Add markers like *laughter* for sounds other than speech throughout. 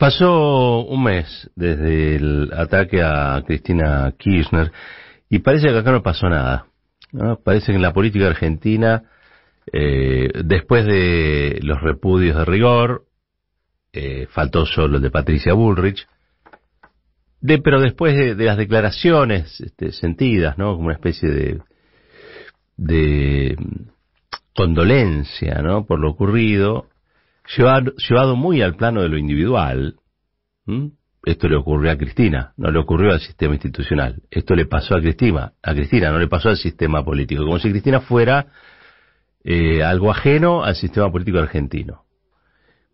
Pasó un mes desde el ataque a Cristina Kirchner y parece que acá no pasó nada. Parece que en la política argentina, eh, después de los repudios de rigor, eh, faltó solo el de Patricia Bullrich, de, pero después de, las declaraciones este, sentidas, ¿no? como una especie de, de condolencia ¿no? por lo ocurrido, llevado, muy al plano de lo individual, esto le ocurrió a Cristina, no le ocurrió al sistema institucional, esto le pasó a Cristina, a Cristina, no le pasó al sistema político, como si Cristina fuera eh, algo ajeno al sistema político argentino,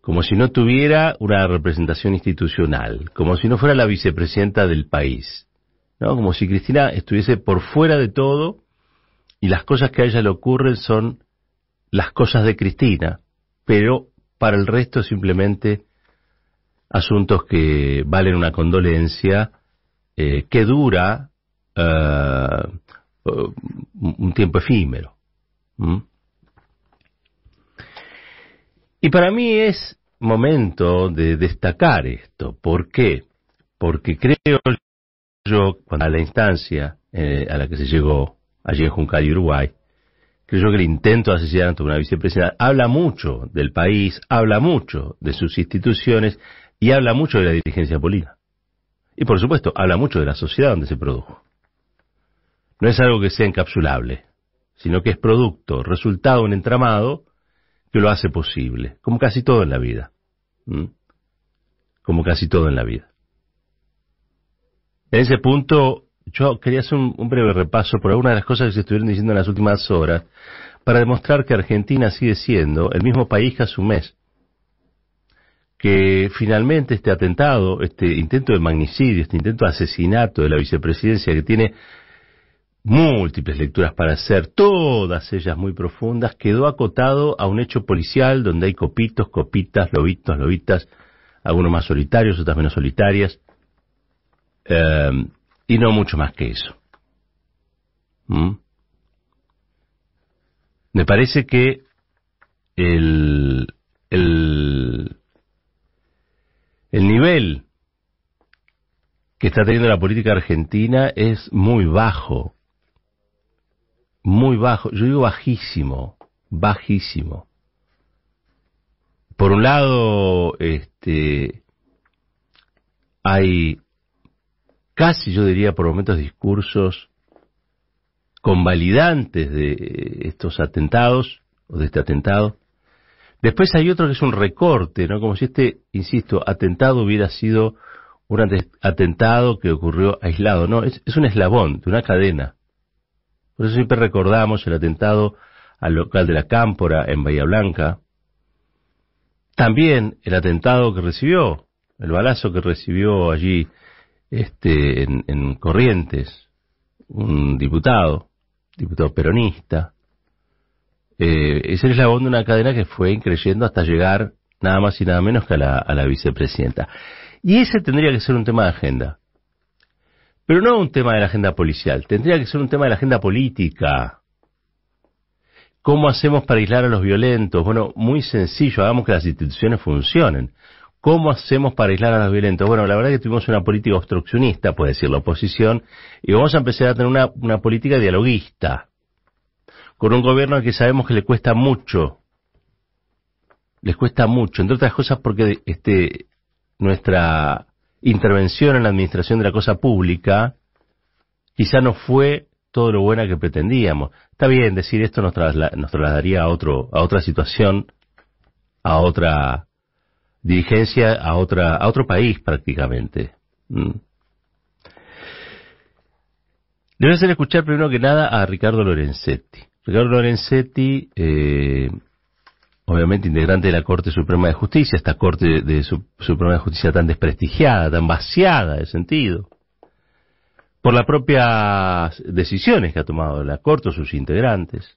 como si no tuviera una representación institucional, como si no fuera la vicepresidenta del país, ¿no? como si Cristina estuviese por fuera de todo y las cosas que a ella le ocurren son las cosas de Cristina, pero para el resto simplemente asuntos que valen una condolencia eh, que dura eh, un tiempo efímero. Y para mí es momento de destacar esto. ¿Por qué? Porque creo yo, a la instancia eh, a la que se llegó allí en Juncal, Uruguay, creo que el intento de asesinato de una vicepresidenta habla mucho del país, habla mucho de sus instituciones y habla mucho de la dirigencia política. Y por supuesto, habla mucho de la sociedad donde se produjo. No es algo que sea encapsulable, sino que es producto, resultado un entramado que lo hace posible, como casi todo en la vida. Como casi todo en la vida. En ese punto, yo quería hacer un, breve repaso por algunas de las cosas que se estuvieron diciendo en las últimas horas para demostrar que Argentina sigue siendo el mismo país que hace un mes. Que finalmente este atentado, este intento de magnicidio, este intento de asesinato de la vicepresidencia que tiene múltiples lecturas para hacer, todas ellas muy profundas, quedó acotado a un hecho policial donde hay copitos, copitas, lobitos, lobitas, algunos más solitarios, otras menos solitarias, eh, y no mucho más que eso. ¿Mm? Me parece que el, el, el nivel que está teniendo la política argentina es muy bajo. Muy bajo. Yo digo bajísimo. Bajísimo. Por un lado, este, hay casi yo diría por momentos discursos convalidantes de estos atentados o de este atentado. Después hay otro que es un recorte, ¿no? Como si este, insisto, atentado hubiera sido un atentado que ocurrió aislado, ¿no? Es, es un eslabón de una cadena. Por eso siempre recordamos el atentado al local de la Cámpora en Bahía Blanca. También el atentado que recibió, el balazo que recibió allí este, en, Corrientes, un diputado, diputado peronista, eh, es el eslabón de una cadena que fue creyendo hasta llegar nada más y nada menos que a la, a la vicepresidenta. Y ese tendría que ser un tema de agenda. Pero no un tema de la agenda policial, tendría que ser un tema de la agenda política. ¿Cómo hacemos para aislar a los violentos? Bueno, muy sencillo, hagamos que las instituciones funcionen. ¿Cómo hacemos para aislar a los violentos? Bueno, la verdad es que tuvimos una política obstruccionista, puede decir la oposición, y vamos a empezar a tener una, política dialoguista, con un gobierno que sabemos que le cuesta mucho, les cuesta mucho, entre otras cosas porque este, nuestra intervención en la administración de la cosa pública quizá no fue todo lo buena que pretendíamos. Está bien, decir esto nos, nos trasladaría a, otro, a otra situación, a otra dirigencia a, otra, a otro país prácticamente. Debería mm. ser escuchar primero que nada a Ricardo Lorenzetti. Ricardo Lorenzetti, eh, obviamente integrante de la Corte Suprema de Justicia, esta Corte de Suprema de Justicia tan desprestigiada, tan vaciada de sentido, por las propias decisiones que ha tomado la Corte o sus integrantes.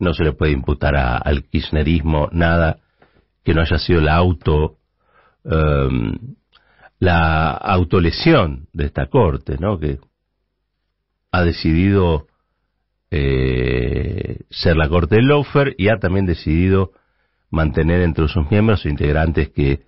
No se le puede imputar al kirchnerismo nada que no haya sido la auto em, la autolesión de esta corte, ¿no? Que ha decidido eh, ser la corte del Lofer y ha también decidido mantener entre sus miembros e integrantes que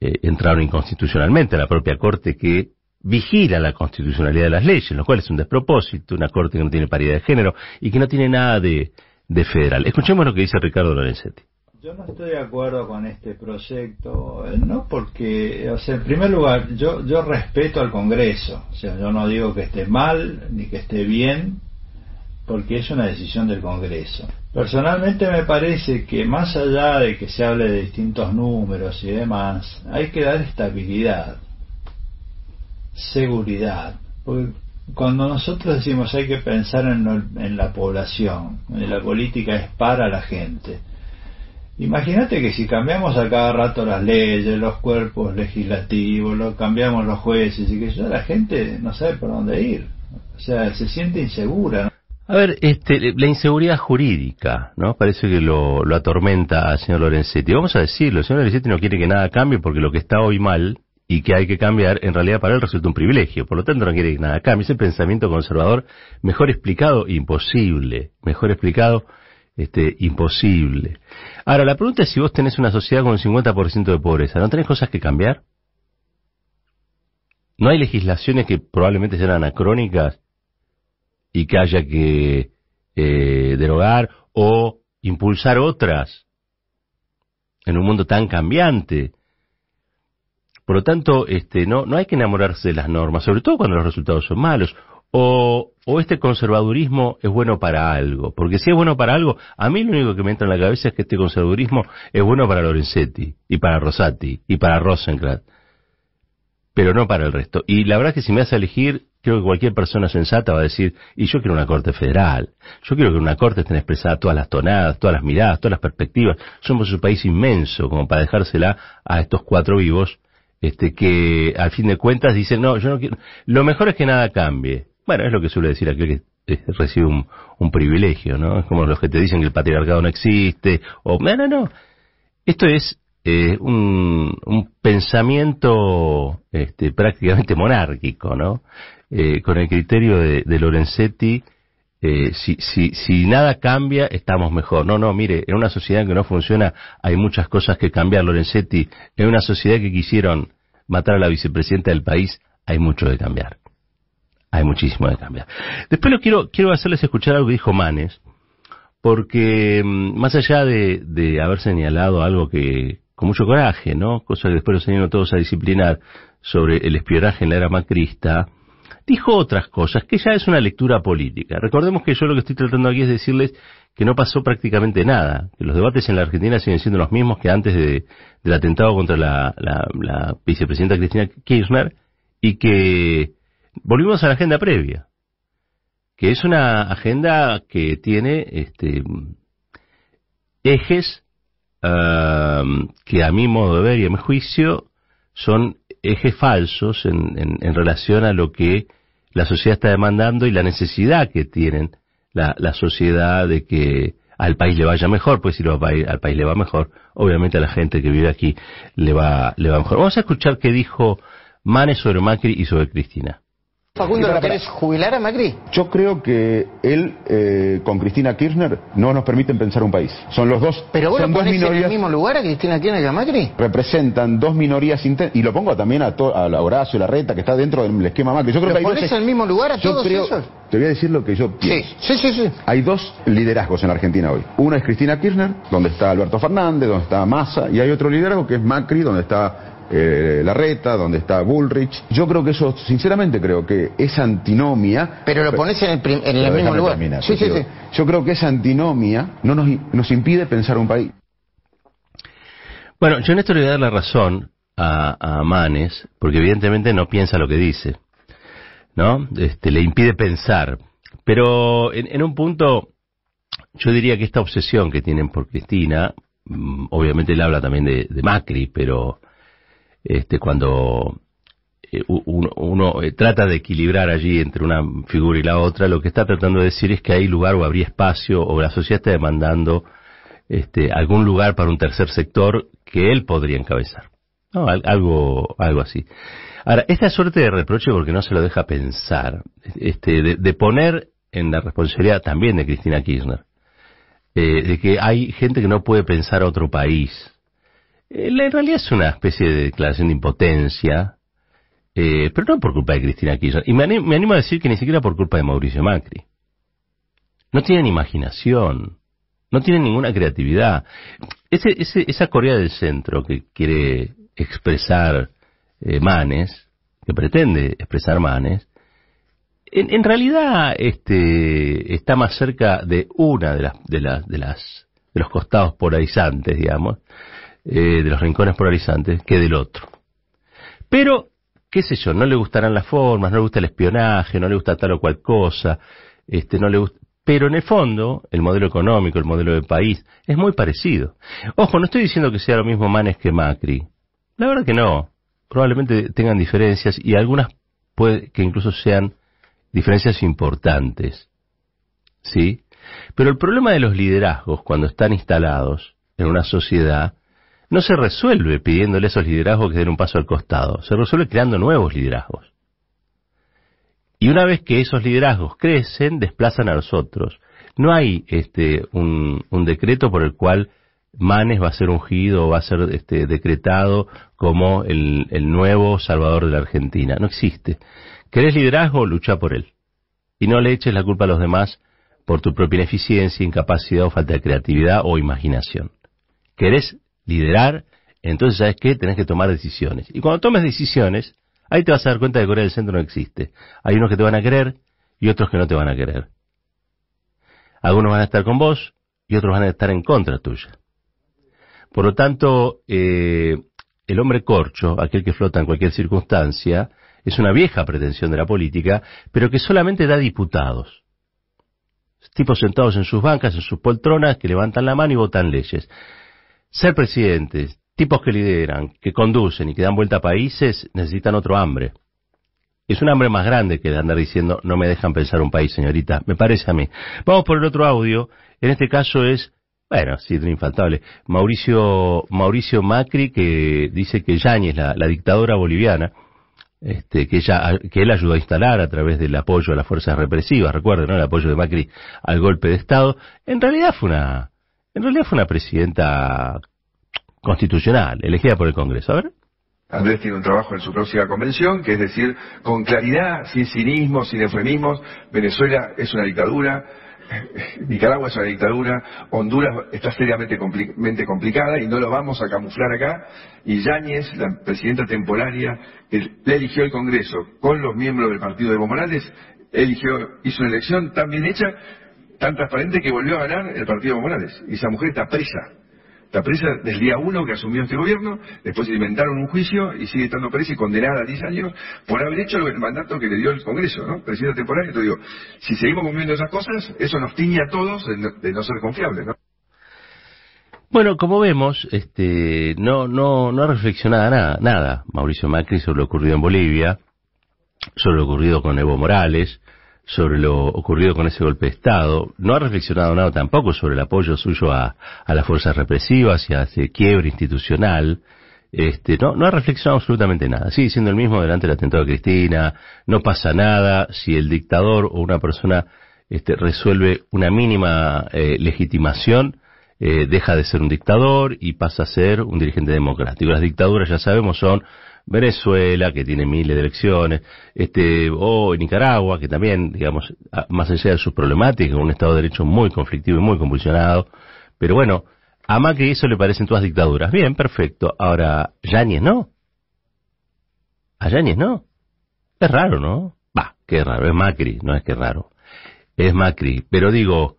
eh, entraron inconstitucionalmente a la propia corte que vigila la constitucionalidad de las leyes, lo cual es un despropósito, una corte que no tiene paridad de género y que no tiene nada de, de federal. Escuchemos lo que dice Ricardo Lorenzetti. Yo no estoy de acuerdo con este proyecto, eh, no porque, o sea, en primer lugar, yo, respeto al Congreso, o sea, yo no digo que esté mal ni que esté bien, porque es una decisión del Congreso. Personalmente me parece que más allá de que se hable de distintos números y demás, hay que dar estabilidad, seguridad, porque cuando nosotros decimos hay que pensar en, la población, la política es para la gente, Imagínate que si cambiamos a cada rato las leyes, los cuerpos legislativos, lo, cambiamos los jueces y que ya la gente no sabe por dónde ir. O sea, se siente insegura. A ver, este, la inseguridad jurídica, ¿no? Parece que lo, lo atormenta al señor Lorenzetti. Vamos a decirlo, el señor Lorenzetti no quiere que nada cambie porque lo que está hoy mal y que hay que cambiar, en realidad para él resulta un privilegio. Por lo tanto, no quiere que nada cambie. Ese pensamiento conservador, mejor explicado, imposible. Mejor explicado, este, imposible. Ahora, la pregunta es si vos tenés una sociedad con un 50% de pobreza, ¿no tenés cosas que cambiar? ¿No hay legislaciones que probablemente sean anacrónicas y que haya que eh, derogar o impulsar otras en un mundo tan cambiante? Por lo tanto, este, no, no hay que enamorarse de las normas, sobre todo cuando los resultados son malos, o, este conservadurismo es bueno para algo. Porque si es bueno para algo, a mí lo único que me entra en la cabeza es que este conservadurismo es bueno para Lorenzetti, y para Rosati, y para Rosenkrantz, pero no para el resto. Y la verdad es que si me hace elegir, creo que cualquier persona sensata va a decir, y yo quiero una corte federal, yo quiero que en una corte estén expresadas todas las tonadas, todas las miradas, todas las perspectivas. Somos un país inmenso como para dejársela a estos cuatro vivos. Este, que al fin de cuentas dicen, no, yo no quiero. Lo mejor es que nada cambie bueno, es lo que suele decir aquel que eh, recibe un, privilegio, ¿no? Es como los que te dicen que el patriarcado no existe, o no, no, no. Esto es eh, un, pensamiento este, prácticamente monárquico, ¿no? Eh, con el criterio de, Lorenzetti, si, si, nada cambia, estamos mejor. No, no, mire, en una sociedad que no funciona hay muchas cosas que cambiar, Lorenzetti. En una sociedad que quisieron matar a la vicepresidenta del país, hay mucho de cambiar. Hay muchísimo que cambiar. Después lo quiero, quiero hacerles escuchar algo que dijo Manes, porque mm, más allá de, haber señalado algo que, con mucho coraje, ¿no? Cosa que después los ido todos a disciplinar sobre el espionaje en la era macrista, dijo otras cosas, que ya es una lectura política. Recordemos que yo lo que estoy tratando aquí es decirles que no pasó prácticamente nada, que los debates en la Argentina siguen siendo los mismos que antes del atentado contra la, la vicepresidenta Cristina Kirchner y que Volvimos a la agenda previa, que es una agenda que tiene este, ejes um, que a mi modo de ver y a mi juicio son ejes falsos en, relación a lo que la sociedad está demandando y la necesidad que tienen la, sociedad de que al país le vaya mejor, pues si al país le va mejor, obviamente a la gente que vive aquí le va, le va mejor. Vamos a escuchar qué dijo Manes sobre Macri y sobre Cristina. Facundo, jubilar a Macri? Yo creo que él, eh, con Cristina Kirchner, no nos permiten pensar un país. Son los dos. ¿Pero vos son lo dos minorías, en el mismo lugar a Cristina Kirchner y a Macri? Representan dos minorías. Y lo pongo también a, to, a Horacio Larreta, que está dentro del esquema Macri. Yo creo en el mismo lugar a todos esos? Te voy a decir lo que yo pienso. Sí, sí, sí, Hay dos liderazgos en Argentina hoy. Uno es Cristina Kirchner, donde está Alberto Fernández, donde está Massa, y hay otro liderazgo que es Macri, donde está eh, Larreta, donde está Bullrich. Yo creo que eso, sinceramente creo que es antinomia... Pero lo pones en el, mismo lugar. Yo creo que esa antinomia no nos, impide pensar un país. Bueno, yo en esto le voy a dar la razón a, Manes, porque evidentemente no piensa lo que dice, ¿no? Este, le impide pensar. Pero en, un punto, yo diría que esta obsesión que tienen por Cristina, mm, obviamente él habla también de Macri, pero este, cuando eh, uno, eh, trata de equilibrar allí entre una figura y la otra, lo que está tratando de decir es que hay lugar o habría espacio o la sociedad está demandando este, algún lugar para un tercer sector que él podría encabezar. No, algo, algo así. Ahora, esta suerte de reproche, porque no se lo deja pensar, este, de, poner en la responsabilidad también de Cristina Kirchner, eh, de que hay gente que no puede pensar a otro país, eh, en realidad es una especie de declaración de impotencia, eh, pero no por culpa de Cristina Kirchner. Y me animo, a decir que ni siquiera por culpa de Mauricio Macri. No tienen imaginación, no tienen ninguna creatividad. Ese, esa Corea del Centro que quiere expresar eh, Manes, que pretende expresar Manes, en, realidad este, está más cerca de una de las, de, las, de, las, de los costados polarizantes, digamos, eh, de los rincones polarizantes que del otro. Pero, qué sé yo, no le gustarán las formas, no le gusta el espionaje, no le gusta tal o cual cosa, este, no le gusta... Pero en el fondo, el modelo económico, el modelo de país, es muy parecido. Ojo, no estoy diciendo que sea lo mismo Manes que Macri. La verdad que no. Probablemente tengan diferencias y algunas puede que incluso sean diferencias importantes. ¿Sí? Pero el problema de los liderazgos cuando están instalados en una sociedad no se resuelve pidiéndole a esos liderazgos que den un paso al costado, se resuelve creando nuevos liderazgos. Y una vez que esos liderazgos crecen, desplazan a los otros. No hay este, un, decreto por el cual Manes va a ser ungido o va a ser este, decretado como el, nuevo salvador de la Argentina. No existe. ¿Querés liderazgo? Lucha por él. Y no le eches la culpa a los demás por tu propia ineficiencia, incapacidad o falta de creatividad o imaginación. ¿Querés liderar, entonces sabes qué, tenés que tomar decisiones. Y cuando tomes decisiones, ahí te vas a dar cuenta de que Corea del Centro no existe. Hay unos que te van a querer y otros que no te van a querer. Algunos van a estar con vos y otros van a estar en contra tuya. Por lo tanto, eh, el hombre corcho, aquel que flota en cualquier circunstancia, es una vieja pretensión de la política, pero que solamente da diputados. Tipos sentados en sus bancas, en sus poltronas, que levantan la mano y votan leyes. Ser presidentes, tipos que lideran, que conducen y que dan vuelta a países, necesitan otro hambre. Es un hambre más grande que de andar diciendo no me dejan pensar un país, señorita, me parece a mí. Vamos por el otro audio, en este caso es, bueno, sí, un infaltable, Mauricio, Mauricio Macri, que dice que Yáñez, la, dictadora boliviana, este, que, que él ayudó a instalar a través del apoyo a las fuerzas represivas, recuerden, el apoyo de Macri al golpe de Estado, en realidad fue una, en realidad fue una presidenta constitucional, elegida por el Congreso. Andrés tiene un trabajo en su próxima convención, que es decir, con claridad, sin cinismo, sin eufemismos, Venezuela es una dictadura, *laughs* Nicaragua es una dictadura, Honduras está seriamente complicada y no lo vamos a camuflar acá. Y Yáñez, la presidenta temporaria, que le eligió el Congreso con los miembros del partido de Evo Morales, eligió, hizo una elección tan bien hecha tan transparente que volvió a ganar el partido de Morales. Y esa mujer está presa. Está presa desde el día uno que asumió este gobierno, después inventaron un juicio y sigue estando presa y condenada a 10 años por haber hecho el mandato que le dio el Congreso, ¿no? Presidente temporal. te digo, si seguimos cumpliendo esas cosas, eso nos tiñe a todos de no, ser confiables, ¿no? Bueno, como vemos, este, no, no, no ha reflexionado nada, nada Mauricio Macri sobre lo ocurrido en Bolivia, sobre lo ocurrido con Evo Morales, sobre lo ocurrido con ese golpe de Estado. No ha reflexionado nada tampoco sobre el apoyo suyo a, las fuerzas represivas y a ese quiebre institucional. Este, no, no ha reflexionado absolutamente nada. Sigue siendo el mismo delante del atentado de Cristina. No pasa nada si el dictador o una persona este, resuelve una mínima eh, legitimación. Eh, deja de ser un dictador y pasa a ser un dirigente democrático. Las dictaduras, ya sabemos, son Venezuela, que tiene miles de elecciones, este, o Nicaragua, que también, digamos, más allá de sus problemáticas, un Estado de Derecho muy conflictivo y muy convulsionado. Pero bueno, a Macri eso le parecen todas dictaduras. Bien, perfecto. Ahora, Yáñez no. A Yáñez no. Es raro, ¿no? Bah, qué raro. Es Macri, no es que raro. Es Macri. Pero digo,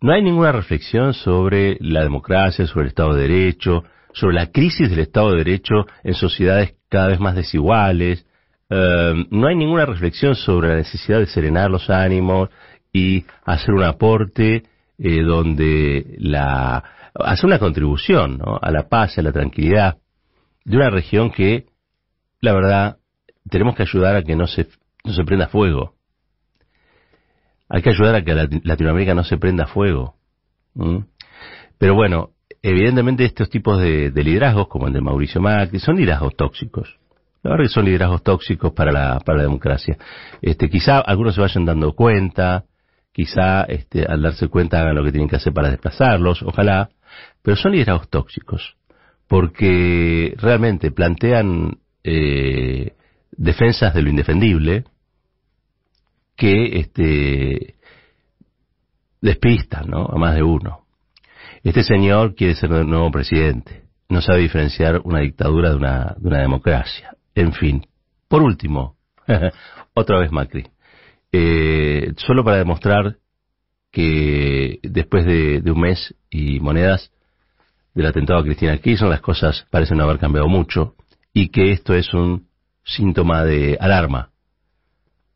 no hay ninguna reflexión sobre la democracia, sobre el Estado de Derecho, sobre la crisis del Estado de Derecho en sociedades cada vez más desiguales. Eh, no hay ninguna reflexión sobre la necesidad de serenar los ánimos y hacer un aporte eh, donde la hacer una contribución a la paz, a la tranquilidad de una región que, la verdad, tenemos que ayudar a que no se, no se prenda fuego. Hay que ayudar a que Latinoamérica no se prenda fuego. Pero bueno, evidentemente estos tipos de, liderazgos, como el de Mauricio Macri, son liderazgos tóxicos. La verdad que son liderazgos tóxicos para la, para la democracia. Este, quizá algunos se vayan dando cuenta, quizá este, al darse cuenta hagan lo que tienen que hacer para desplazarlos, ojalá, pero son liderazgos tóxicos, porque realmente plantean eh, defensas de lo indefendible que este, despistan ¿no? a más de uno. Este señor quiere ser el nuevo presidente. No sabe diferenciar una dictadura de una, democracia. En fin. Por último, *laughs* otra vez Macri. Eh, solo para demostrar que después de, un mes y monedas del atentado a Cristina Kirchner, las cosas parecen no haber cambiado mucho y que esto es un síntoma de alarma.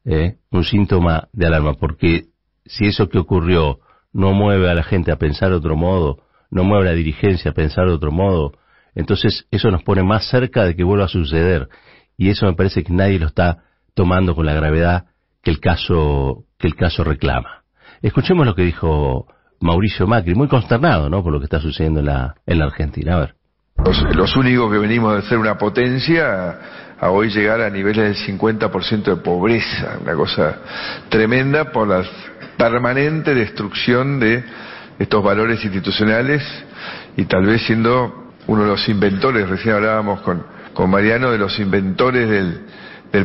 ¿eh? Un síntoma de alarma, porque si eso que ocurrió no mueve a la gente a pensar de otro modo, no mueve a la dirigencia a pensar de otro modo, entonces eso nos pone más cerca de que vuelva a suceder. Y eso me parece que nadie lo está tomando con la gravedad que el caso, que el caso reclama. Escuchemos lo que dijo Mauricio Macri, muy consternado ¿no? por lo que está sucediendo en la, en Argentina. A ver. Los, los, únicos que venimos de ser una potencia a hoy llegar a niveles del 50% de pobreza, una cosa tremenda por las permanente destrucción de estos valores institucionales y tal vez siendo uno de los inventores, recién hablábamos con, con Mariano de los inventores del,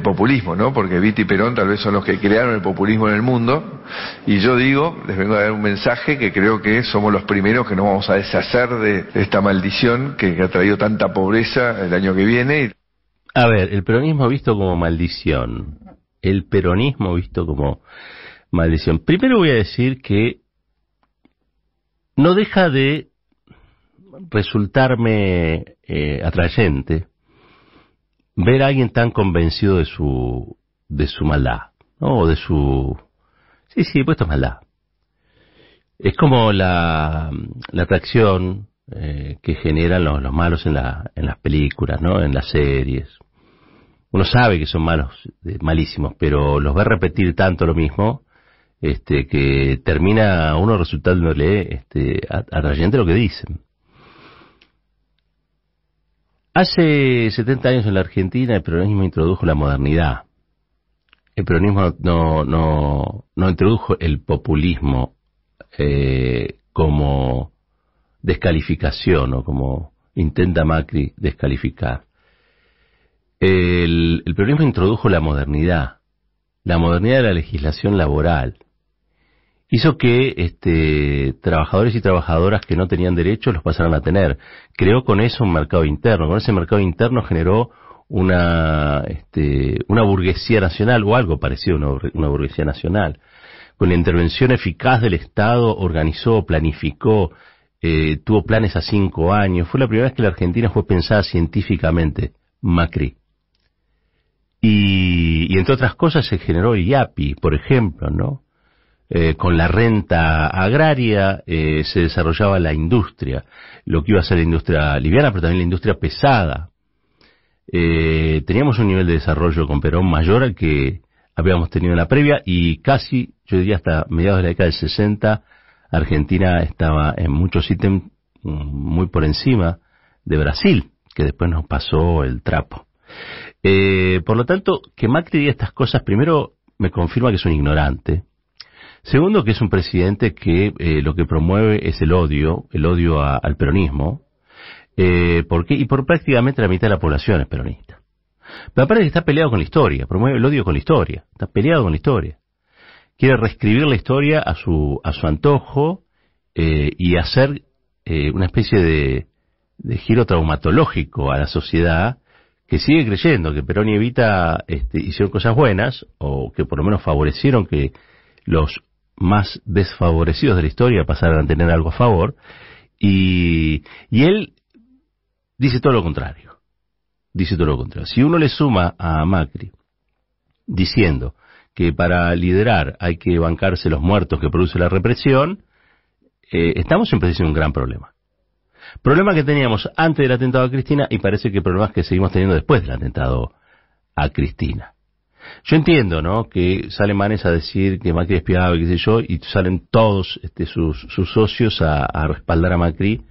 populismo, ¿no? Porque Viti y Perón tal vez son los que crearon el populismo en el mundo. Y yo digo, les vengo a dar un mensaje que creo que somos los primeros que nos vamos a deshacer de esta maldición que ha traído tanta pobreza el año que viene. A ver, el peronismo visto como maldición, el peronismo visto como maldición. Primero voy a decir que no deja de resultarme eh, atrayente ver a alguien tan convencido de su de su maldad, ¿no? O de su sí, sí, pues esto es maldad. Es como la, la atracción eh, que generan los, los malos en, la, en las películas, ¿no? En las series. Uno sabe que son malos, eh, malísimos, pero los ve repetir tanto lo mismo este, que termina uno resultándole este, atrayente lo que dicen. Hace 70 años en la Argentina el peronismo introdujo la modernidad. El peronismo no, no, no introdujo el populismo eh, como descalificación o como intenta Macri descalificar. el peronismo introdujo la modernidad, la modernidad de la legislación laboral, hizo que este, trabajadores y trabajadoras que no tenían derechos los pasaran a tener. Creó con eso un mercado interno. Con ese mercado interno generó una, este, una burguesía nacional o algo parecido a una, burguesía nacional. Con la intervención eficaz del Estado organizó, planificó, eh, tuvo planes a cinco años. Fue la primera vez que la Argentina fue pensada científicamente. Macri. Y, y entre otras cosas se generó el IAPI, por ejemplo, ¿no? Eh, con la renta agraria eh, se desarrollaba la industria, lo que iba a ser la industria liviana, pero también la industria pesada. Eh, teníamos un nivel de desarrollo con Perón mayor al que habíamos tenido en la previa y casi, yo diría hasta mediados de la década del 60, Argentina estaba en muchos ítems mm, muy por encima de Brasil, que después nos pasó el trapo. por lo tanto, que Macri diga estas cosas, primero me confirma que es un ignorante, Segundo, que es un presidente que eh, lo que promueve es el odio, el odio al peronismo, eh, porque, y por prácticamente la mitad de la población es peronista. Pero aparte que está peleado con la historia, promueve el odio con la historia, está peleado con la historia. Quiere reescribir la historia a su, a su antojo eh, y hacer una especie de, giro traumatológico a la sociedad que sigue creyendo que Perón y Evita este, hicieron cosas buenas o que por lo menos favorecieron que los más desfavorecidos de la historia pasaran a tener algo a favor, y, él dice todo lo contrario. Dice todo lo contrario. Si uno le suma a Macri diciendo que para liderar hay que bancarse los muertos que produce la represión, eh, estamos en presencia de un gran problema. Problema que teníamos antes del atentado a Cristina y parece que problemas que seguimos teniendo después del atentado a Cristina. Yo entiendo, ¿no? Que salen manes a decir que Macri es piado, qué sé yo, y salen todos este, sus, socios a, respaldar a Macri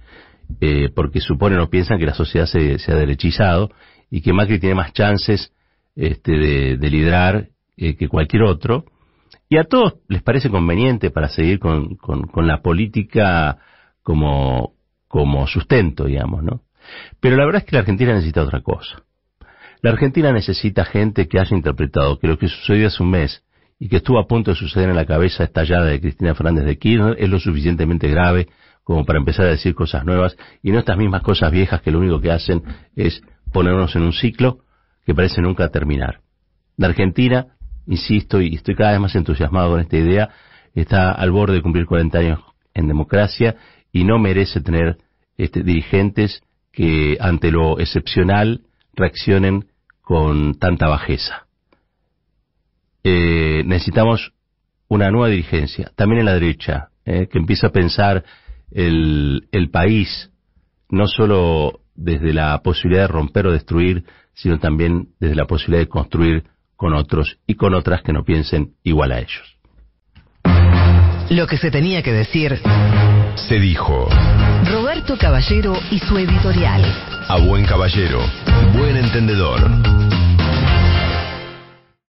eh, porque suponen o piensan que la sociedad se, ha derechizado y que Macri tiene más chances este, de, liderar eh, que cualquier otro. Y a todos les parece conveniente para seguir con, la política como, como sustento, digamos, ¿no? Pero la verdad es que la Argentina necesita otra cosa. La Argentina necesita gente que haya interpretado que lo que sucedió hace un mes y que estuvo a punto de suceder en la cabeza estallada de Cristina Fernández de Kirchner es lo suficientemente grave como para empezar a decir cosas nuevas y no estas mismas cosas viejas que lo único que hacen es ponernos en un ciclo que parece nunca terminar. La Argentina, insisto, y estoy cada vez más entusiasmado con esta idea, está al borde de cumplir 40 años en democracia y no merece tener este, dirigentes que ante lo excepcional reaccionen con tanta bajeza. Eh, necesitamos una nueva dirigencia, también en la derecha, eh, que empiece a pensar el, país, no solo desde la posibilidad de romper o destruir, sino también desde la posibilidad de construir con otros y con otras que no piensen igual a ellos. Lo que se tenía que decir se dijo. Roberto Caballero y su editorial. A buen caballero, buen entendedor.